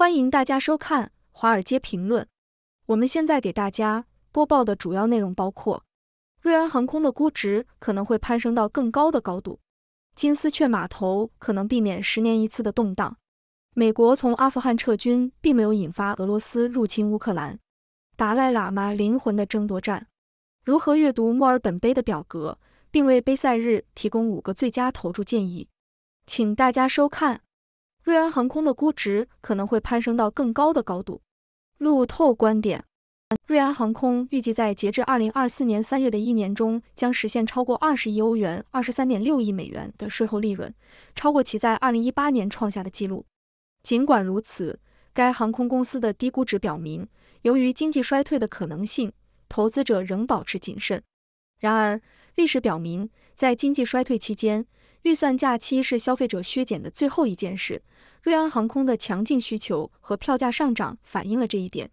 欢迎大家收看《华尔街评论》。我们现在给大家播报的主要内容包括：瑞安航空的估值可能会攀升到更高的高度；金丝雀码头可能避免十年一次的动荡；美国从阿富汗撤军并没有引发俄罗斯入侵乌克兰；达赖喇嘛灵魂的争夺战；如何阅读墨尔本杯的表格，并为杯赛日提供五个最佳投注建议。请大家收看。瑞安航空的估值可能会攀升到更高的高度。路透观点：瑞安航空预计在截至二零二四年三月的一年中，将实现超过二十亿欧元（二十三点六亿美元）的税后利润，超过其在二零一八年创下的纪录。尽管如此，该航空公司的低估值表明，由于经济衰退的可能性，投资者仍保持谨慎。然而，历史表明，在经济衰退期间，预算假期是消费者削减的最后一件事。瑞安航空的强劲需求和票价上涨反映了这一点。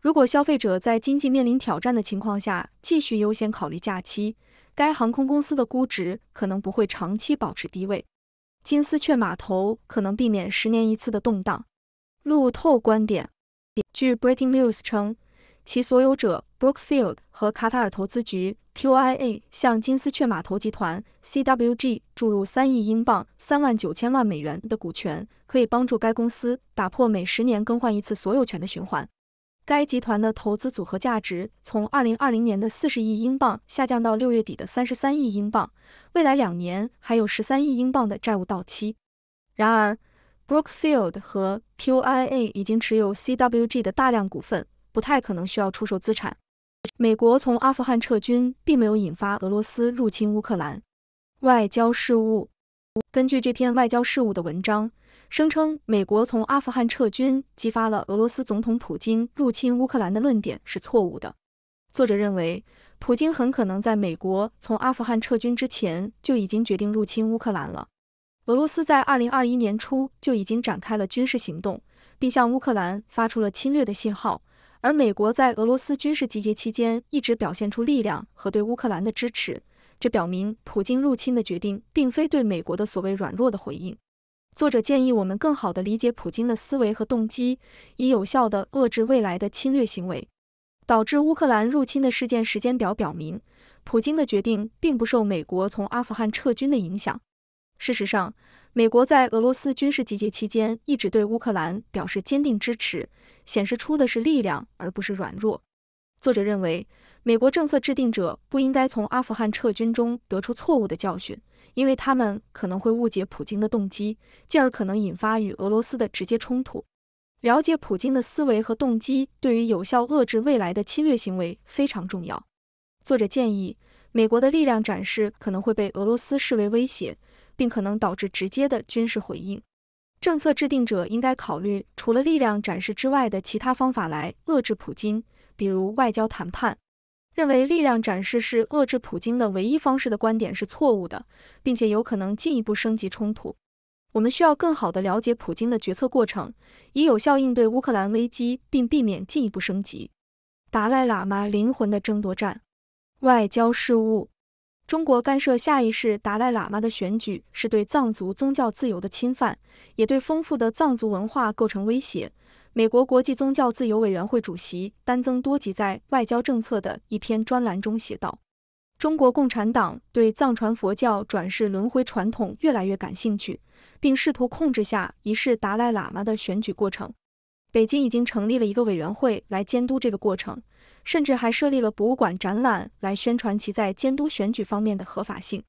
如果消费者在经济面临挑战的情况下继续优先考虑假期，该航空公司的估值可能不会长期保持低位。金丝雀码头可能避免十年一次的动荡。路透观点，据 Breaking News 称，其所有者 Brookfield 和卡塔尔投资局。QIA 向金丝雀码头集团 CWG 注入三亿英镑三万九千万美元的股权，可以帮助该公司打破每十年更换一次所有权的循环。该集团的投资组合价值从二零二零年的四十亿英镑下降到六月底的三十三亿英镑，未来两年还有十三亿英镑的债务到期。然而，Brookfield 和 QIA 已经持有 CWG 的大量股份，不太可能需要出售资产。美国从阿富汗撤军，并没有引发俄罗斯入侵乌克兰。外交事务根据这篇外交事务的文章，声称美国从阿富汗撤军激发了俄罗斯总统普京入侵乌克兰的论点是错误的。作者认为，普京很可能在美国从阿富汗撤军之前就已经决定入侵乌克兰了。俄罗斯在二零二一年初就已经展开了军事行动，并向乌克兰发出了侵略的信号。而美国在俄罗斯军事集结期间一直表现出力量和对乌克兰的支持，这表明普京入侵的决定并非对美国的所谓软弱的回应。作者建议我们更好地理解普京的思维和动机，以有效地遏制未来的侵略行为。导致乌克兰入侵的事件时间表表明，普京的决定并不受美国从阿富汗撤军的影响。事实上，美国在俄罗斯军事集结期间一直对乌克兰表示坚定支持，显示出的是力量而不是软弱。作者认为，美国政策制定者不应该从阿富汗撤军中得出错误的教训，因为他们可能会误解普京的动机，进而可能引发与俄罗斯的直接冲突。了解普京的思维和动机对于有效遏制未来的侵略行为非常重要。作者建议，美国的力量展示可能会被俄罗斯视为威胁。并可能导致直接的军事回应。政策制定者应该考虑除了力量展示之外的其他方法来遏制普京，比如外交谈判。认为力量展示是遏制普京的唯一方式的观点是错误的，并且有可能进一步升级冲突。我们需要更好地了解普京的决策过程，以有效应对乌克兰危机并避免进一步升级。达赖喇嘛灵魂的争夺战，外交事务。中国干涉下一世达赖喇嘛的选举，是对藏族宗教自由的侵犯，也对丰富的藏族文化构成威胁。美国国际宗教自由委员会主席丹增多吉在《外交政策》的一篇专栏中写道：“中国共产党对藏传佛教转世轮回传统越来越感兴趣，并试图控制下一世达赖喇嘛的选举过程。北京已经成立了一个委员会来监督这个过程。”甚至还设立了博物馆展览来宣传其在监督选举方面的合法性。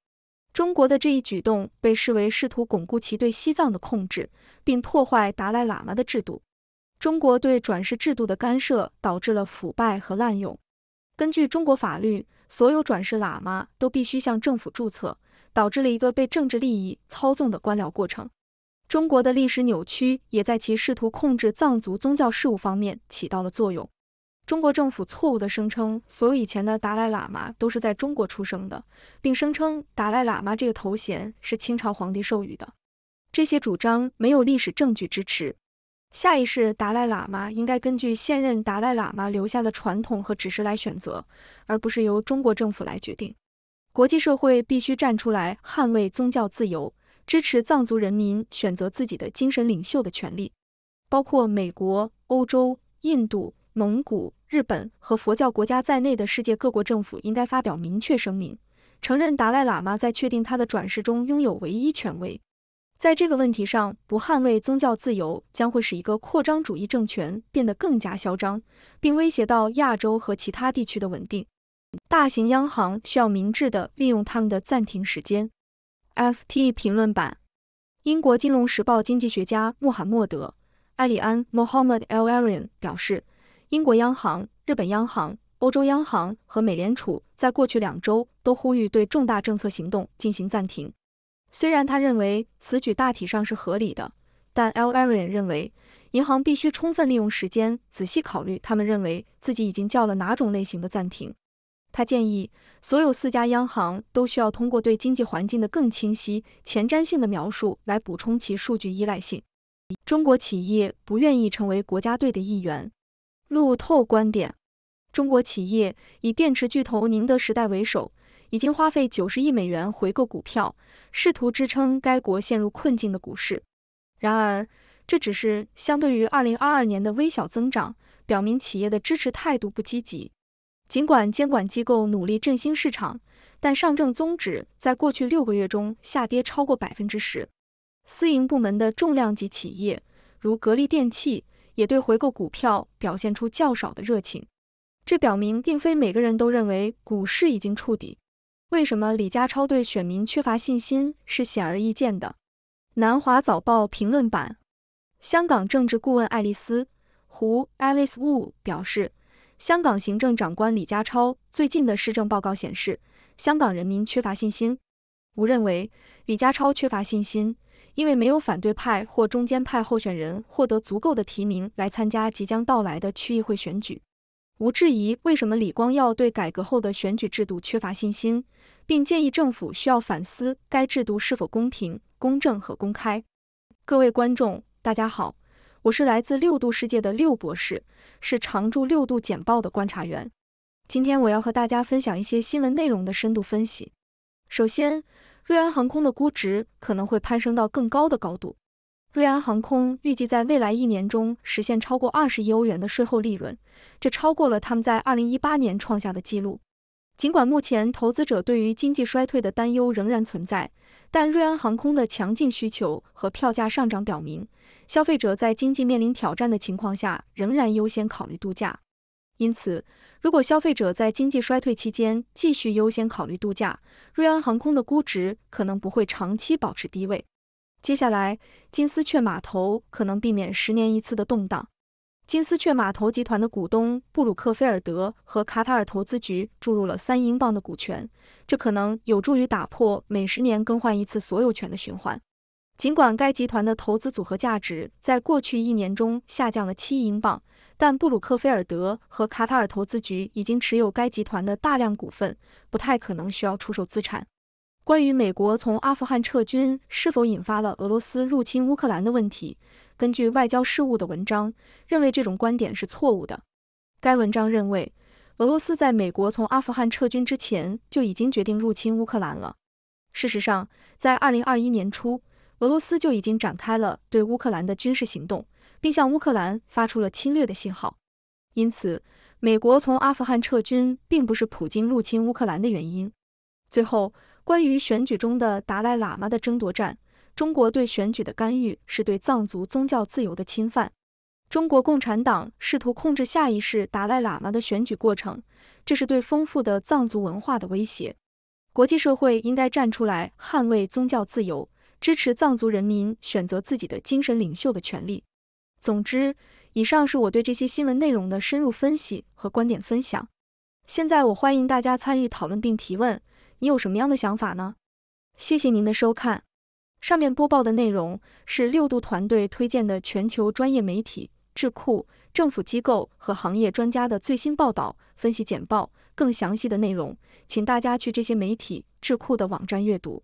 中国的这一举动被视为试图巩固其对西藏的控制，并破坏达赖喇嘛的制度。中国对转世制度的干涉导致了腐败和滥用。根据中国法律，所有转世喇嘛都必须向政府注册，导致了一个被政治利益操纵的官僚过程。中国的历史扭曲也在其试图控制藏族宗教事务方面起到了作用。中国政府错误地声称所有以前的达赖喇嘛都是在中国出生的，并声称达赖喇嘛这个头衔是清朝皇帝授予的。这些主张没有历史证据支持。下一世达赖喇嘛应该根据现任达赖喇嘛留下的传统和指示来选择，而不是由中国政府来决定。国际社会必须站出来捍卫宗教自由，支持藏族人民选择自己的精神领袖的权利，包括美国、欧洲、印度。蒙古、日本和佛教国家在内的世界各国政府应该发表明确声明，承认达赖喇嘛在确定他的转世中拥有唯一权威。在这个问题上不捍卫宗教自由，将会使一个扩张主义政权变得更加嚣张，并威胁到亚洲和其他地区的稳定。大型央行需要明智的利用他们的暂停时间。FT 评论版，英国金融时报经济学家穆罕默德·埃里安 （Mohammad Elarian） 表示。英国央行、日本央行、欧洲央行和美联储在过去两周都呼吁对重大政策行动进行暂停。虽然他认为此举大体上是合理的，但 L. Arian 认为，银行必须充分利用时间，仔细考虑他们认为自己已经叫了哪种类型的暂停。他建议，所有四家央行都需要通过对经济环境的更清晰、前瞻性的描述来补充其数据依赖性。中国企业不愿意成为国家队的一员。路透观点：中国企业以电池巨头宁德时代为首，已经花费九十亿美元回购股票，试图支撑该国陷入困境的股市。然而，这只是相对于二零二二年的微小增长，表明企业的支持态度不积极。尽管监管机构努力振兴市场，但上证综指在过去六个月中下跌超过百分之十。私营部门的重量级企业，如格力电器。也对回购股票表现出较少的热情，这表明并非每个人都认为股市已经触底。为什么李家超对选民缺乏信心是显而易见的？南华早报评论版，香港政治顾问爱丽丝胡 Alice Wu 表示，香港行政长官李家超最近的施政报告显示，香港人民缺乏信心。吴认为，李家超缺乏信心。因为没有反对派或中间派候选人获得足够的提名来参加即将到来的区议会选举，无质疑为什么李光耀对改革后的选举制度缺乏信心，并建议政府需要反思该制度是否公平、公正和公开。各位观众，大家好，我是来自六度世界的六博士，是常驻六度简报的观察员。今天我要和大家分享一些新闻内容的深度分析。首先，瑞安航空的估值可能会攀升到更高的高度。瑞安航空预计在未来一年中实现超过二十亿欧元的税后利润，这超过了他们在二零一八年创下的纪录。尽管目前投资者对于经济衰退的担忧仍然存在，但瑞安航空的强劲需求和票价上涨表明，消费者在经济面临挑战的情况下仍然优先考虑度假。因此，如果消费者在经济衰退期间继续优先考虑度假，瑞安航空的估值可能不会长期保持低位。接下来，金丝雀码头可能避免十年一次的动荡。金丝雀码头集团的股东布鲁克菲尔德和卡塔尔投资局注入了三英镑的股权，这可能有助于打破每十年更换一次所有权的循环。尽管该集团的投资组合价值在过去一年中下降了七亿英镑，但布鲁克菲尔德和卡塔尔投资局已经持有该集团的大量股份，不太可能需要出售资产。关于美国从阿富汗撤军是否引发了俄罗斯入侵乌克兰的问题，根据外交事务的文章认为这种观点是错误的。该文章认为，俄罗斯在美国从阿富汗撤军之前就已经决定入侵乌克兰了。事实上，在二零二一年初。俄罗斯就已经展开了对乌克兰的军事行动，并向乌克兰发出了侵略的信号。因此，美国从阿富汗撤军并不是普京入侵乌克兰的原因。最后，关于选举中的达赖喇嘛的争夺战，中国对选举的干预是对藏族宗教自由的侵犯。中国共产党试图控制下一世达赖喇嘛的选举过程，这是对丰富的藏族文化的威胁。国际社会应该站出来捍卫宗教自由。支持藏族人民选择自己的精神领袖的权利。总之，以上是我对这些新闻内容的深入分析和观点分享。现在我欢迎大家参与讨论并提问，你有什么样的想法呢？谢谢您的收看。上面播报的内容是六度团队推荐的全球专业媒体、智库、政府机构和行业专家的最新报道、分析简报。更详细的内容，请大家去这些媒体、智库的网站阅读。